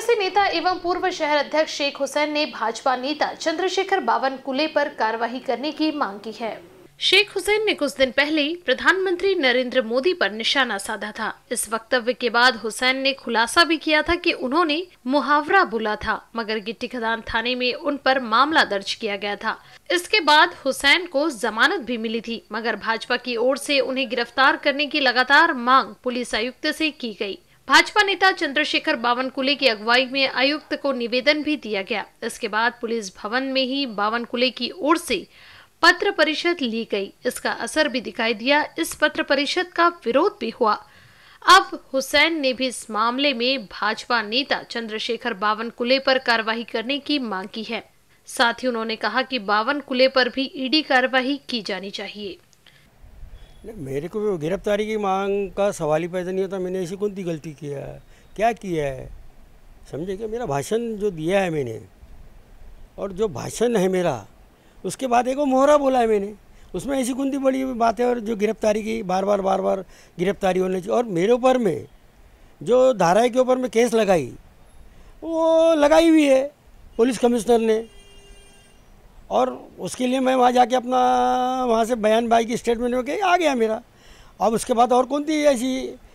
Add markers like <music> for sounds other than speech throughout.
कांग्रेसी नेता एवं पूर्व शहर अध्यक्ष शेख हुसैन ने भाजपा नेता चंद्रशेखर बावन कुले पर कार्रवाई करने की मांग की है शेख हुसैन ने कुछ दिन पहले प्रधानमंत्री नरेंद्र मोदी पर निशाना साधा था इस वक्तव्य के बाद हुसैन ने खुलासा भी किया था कि उन्होंने मुहावरा बोला था मगर गिट्टी खदान थाने में उन पर मामला दर्ज किया गया था इसके बाद हुसैन को जमानत भी मिली थी मगर भाजपा की ओर से उन्हें गिरफ्तार करने की लगातार मांग पुलिस आयुक्त ऐसी की गयी भाजपा नेता चंद्रशेखर बावनकुले की अगुवाई में आयुक्त को निवेदन भी दिया गया इसके बाद पुलिस भवन में ही बावनकुले की ओर से पत्र परिषद ली गई इसका असर भी दिखाई दिया इस पत्र परिषद का विरोध भी हुआ अब हुसैन ने भी इस मामले में भाजपा नेता चंद्रशेखर बावनकुले पर कार्रवाई करने की मांग की है साथ ही उन्होंने कहा कि बावनकुले पर भी ईडी कार्रवाई की जानी चाहिए नहीं मेरे को गिरफ्तारी की मांग का सवाल ही पैदा नहीं होता मैंने ऐसी कौन सी गलती किया है क्या किया है समझे कि मेरा भाषण जो दिया है मैंने और जो भाषण है मेरा उसके बाद एक मोहरा बोला है मैंने उसमें ऐसी सी बड़ी बात है और जो गिरफ्तारी की बार बार बार बार गिरफ्तारी होने चाहिए और मेरे ऊपर में जो धाराएँ के ऊपर में केस लगाई वो लगाई हुई है पुलिस कमिश्नर ने और उसके लिए मैं वहाँ जाके अपना वहाँ से बयान भाई की स्टेटमेंट में आ गया मेरा अब उसके बाद और कौन सी ऐसी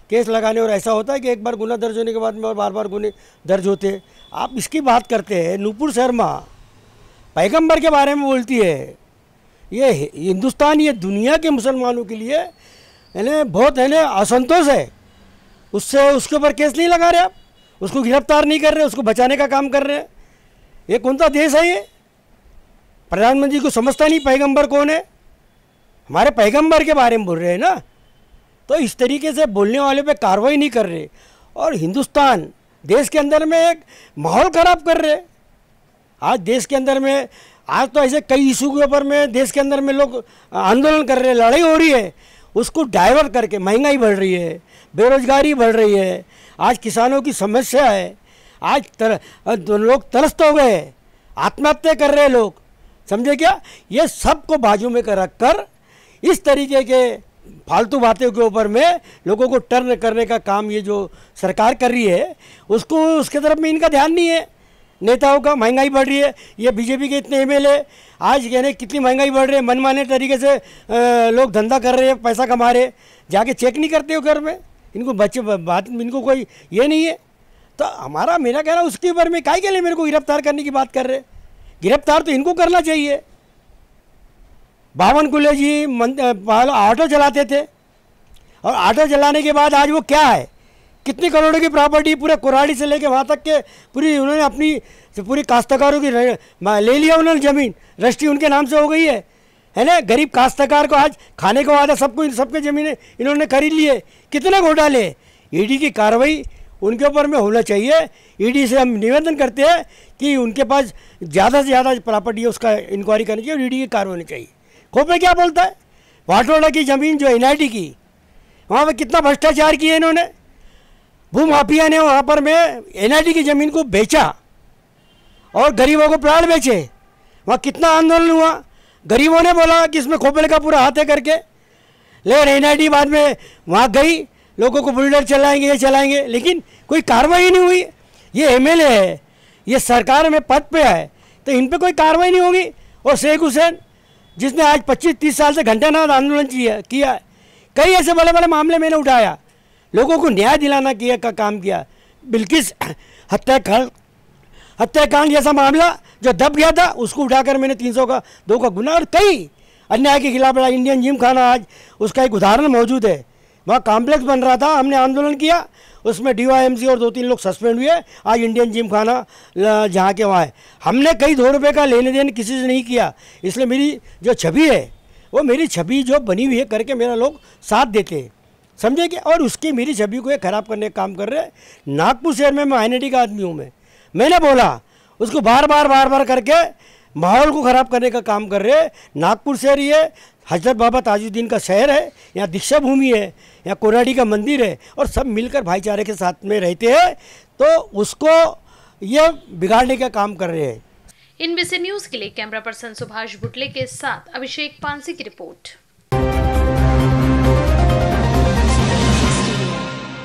केस लगाने और ऐसा होता है कि एक बार गुना दर्ज होने के बाद में और बार बार गुने दर्ज होते आप इसकी बात करते हैं नूपुर शर्मा पैगंबर के बारे में बोलती है ये हिंदुस्तान ये दुनिया के मुसलमानों के लिए यानी बहुत है ना असंतोष है उससे उसके ऊपर केस नहीं लगा रहे आप उसको गिरफ्तार नहीं कर रहे उसको बचाने का काम कर रहे हैं ये कौन सा देश है ये प्रधानमंत्री को समझता नहीं पैगंबर कौन है हमारे पैगंबर के बारे में बोल रहे हैं ना तो इस तरीके से बोलने वाले पे कार्रवाई नहीं कर रहे और हिंदुस्तान देश के अंदर में एक माहौल ख़राब कर रहे आज देश के अंदर में आज तो ऐसे कई इशू के ऊपर में देश के अंदर में लोग आंदोलन कर रहे हैं लड़ाई हो रही है उसको डाइवर्ट करके महंगाई बढ़ रही है बेरोजगारी बढ़ रही है आज किसानों की समस्या है आज तर, लोग तरस्त हो गए आत्महत्या कर रहे हैं लोग समझे क्या ये सब को बाजू में रख कर इस तरीके के फालतू बातों के ऊपर में लोगों को टर्न करने का काम ये जो सरकार कर रही है उसको उसके तरफ में इनका ध्यान नहीं है नेताओं का महंगाई बढ़ रही है ये बीजेपी के इतने एम आज कहने कितनी महंगाई बढ़ रही है मनमाने तरीके से लोग धंधा कर रहे हैं पैसा कमा रहे जाके चेक नहीं करते हो घर में इनको बच्चे बात इनको कोई ये नहीं है तो हमारा मेरा कहना उसके ऊपर में काय के लिए मेरे को गिरफ्तार करने की बात कर रहे हैं गिरफ्तार तो इनको करना चाहिए बावन कुल्ले जी ऑटो चलाते थे और ऑटो चलाने के बाद आज वो क्या है कितने करोड़ों की प्रॉपर्टी पूरे कुराड़ी से लेके वहाँ तक के पूरी उन्होंने अपनी पूरी काश्तकारों की ले लिया उन्होंने ज़मीन रजिस्ट्री उनके नाम से हो गई है है ना गरीब काश्तकार को आज खाने को वादा सबको सबके ज़मीनें इन्होंने खरीद लिए कितने घोटाले ईडी की कार्रवाई उनके ऊपर में होना चाहिए ईडी e से हम निवेदन करते हैं कि उनके पास ज़्यादा से ज़्यादा प्रॉपर्टी है उसका इंक्वायरी करनी चाहिए और ईडी e की कार होनी चाहिए खोपे क्या बोलता है वाटोड़ा की ज़मीन जो एन की वहाँ पर कितना भ्रष्टाचार किया इन्होंने भूमाफिया ने वहाँ पर में एन की ज़मीन को बेचा और गरीबों को प्राण बेचे वहाँ कितना आंदोलन हुआ गरीबों ने बोला कि इसमें खोपेल का पूरा हाथ है करके लेकिन एन बाद में वहाँ गई लोगों को बुलडर चलाएंगे ये चलाएंगे लेकिन कोई कार्रवाई नहीं हुई ये एमएलए है ये सरकार में पद पे है तो इन पर कोई कार्रवाई नहीं होगी और शेख हुसैन जिसने आज 25-30 साल से घंटानाथ आंदोलन किया कई ऐसे बड़े बड़े मामले मैंने उठाया लोगों को न्याय दिलाना किया का काम किया बिल्किस <clears throat> हत्याकांड हत्याकांड जैसा मामला जो दब गया था उसको उठाकर मैंने तीन का दो का गुना और कई अन्याय के खिलाफ लड़ा इंडियन जिम खाना आज उसका एक उदाहरण मौजूद है वहाँ कॉम्प्लेक्स बन रहा था हमने आंदोलन किया उसमें डी और दो तीन लोग सस्पेंड हुए आज इंडियन जिम खाना जहाँ के वहाँ है हमने कई दो रुपये का लेने देन किसी से नहीं किया इसलिए मेरी जो छवि है वो मेरी छवि जो बनी हुई है करके मेरा लोग साथ देते हैं समझे कि और उसकी मेरी छवि को ये ख़राब करने का काम कर रहे हैं नागपुर शहर में मैं आई का आदमी हूँ मैं मैंने बोला उसको बार बार बार बार करके माहौल को ख़राब करने का काम कर रहे हैं नागपुर शहर ये हजरत बाबा ताजुद्दीन का शहर है यहाँ दीक्षा भूमि है यहाँ कोराडी का मंदिर है और सब मिलकर भाईचारे के साथ में रहते हैं तो उसको ये बिगाड़ने का काम कर रहे हैं इन बीसी न्यूज़ के लिए कैमरा पर्सन सुभाष भुटले के साथ अभिषेक पानसी की रिपोर्ट